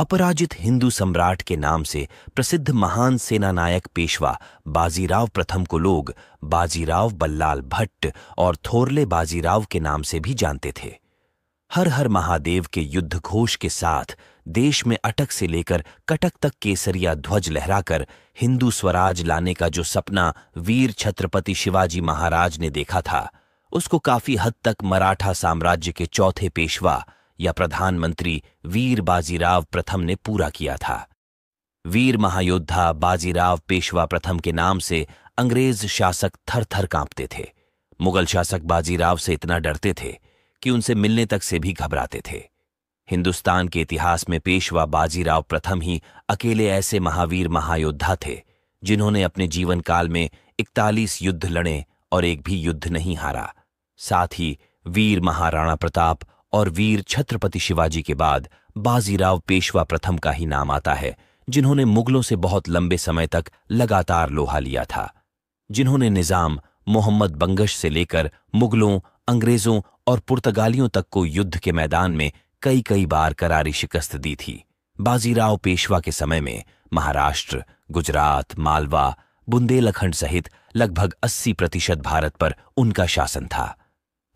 अपराजित हिंदू सम्राट के नाम से प्रसिद्ध महान सेनानायक पेशवा बाजीराव प्रथम को लोग बाजीराव बल्लाल भट्ट और थोरले बाजीराव के नाम से भी जानते थे हर हर महादेव के युद्ध घोष के साथ देश में अटक से लेकर कटक तक केसरिया ध्वज लहराकर हिंदू स्वराज लाने का जो सपना वीर छत्रपति शिवाजी महाराज ने देखा था उसको काफी हद तक मराठा साम्राज्य के चौथे पेशवा या प्रधानमंत्री वीर बाजीराव प्रथम ने पूरा किया था वीर महायोद्धा बाजीराव पेशवा प्रथम के नाम से अंग्रेज शासक थर थर कांपते थे मुगल शासक बाजीराव से इतना डरते थे कि उनसे मिलने तक से भी घबराते थे हिंदुस्तान के इतिहास में पेशवा बाजीराव प्रथम ही अकेले ऐसे महावीर महायोद्धा थे जिन्होंने अपने जीवन काल में इकतालीस युद्ध लड़े और एक भी युद्ध नहीं हारा साथ ही वीर महाराणा प्रताप और वीर छत्रपति शिवाजी के बाद बाजीराव पेशवा प्रथम का ही नाम आता है जिन्होंने मुगलों से बहुत लंबे समय तक लगातार लोहा लिया था जिन्होंने निजाम मोहम्मद बंगश से लेकर मुगलों अंग्रेजों और पुर्तगालियों तक को युद्ध के मैदान में कई कई बार करारी शिकस्त दी थी बाजीराव पेशवा के समय में महाराष्ट्र गुजरात मालवा बुंदेलखंड सहित लगभग 80 प्रतिशत भारत पर उनका शासन था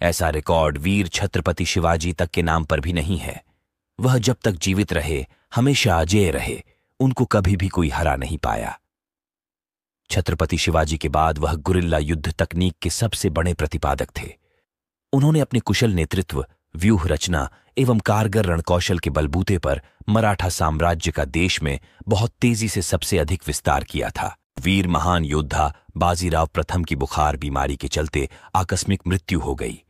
ऐसा रिकॉर्ड वीर छत्रपति शिवाजी तक के नाम पर भी नहीं है वह जब तक जीवित रहे हमेशा अजेय रहे उनको कभी भी कोई हरा नहीं पाया छत्रपति शिवाजी के बाद वह गुरिल्ला युद्ध तकनीक के सबसे बड़े प्रतिपादक थे उन्होंने अपने कुशल नेतृत्व व्यूह रचना एवं कारगर रणकौशल के बलबूते पर मराठा साम्राज्य का देश में बहुत तेजी से सबसे अधिक विस्तार किया था वीर महान योद्धा बाजीराव प्रथम की बुखार बीमारी के चलते आकस्मिक मृत्यु हो गई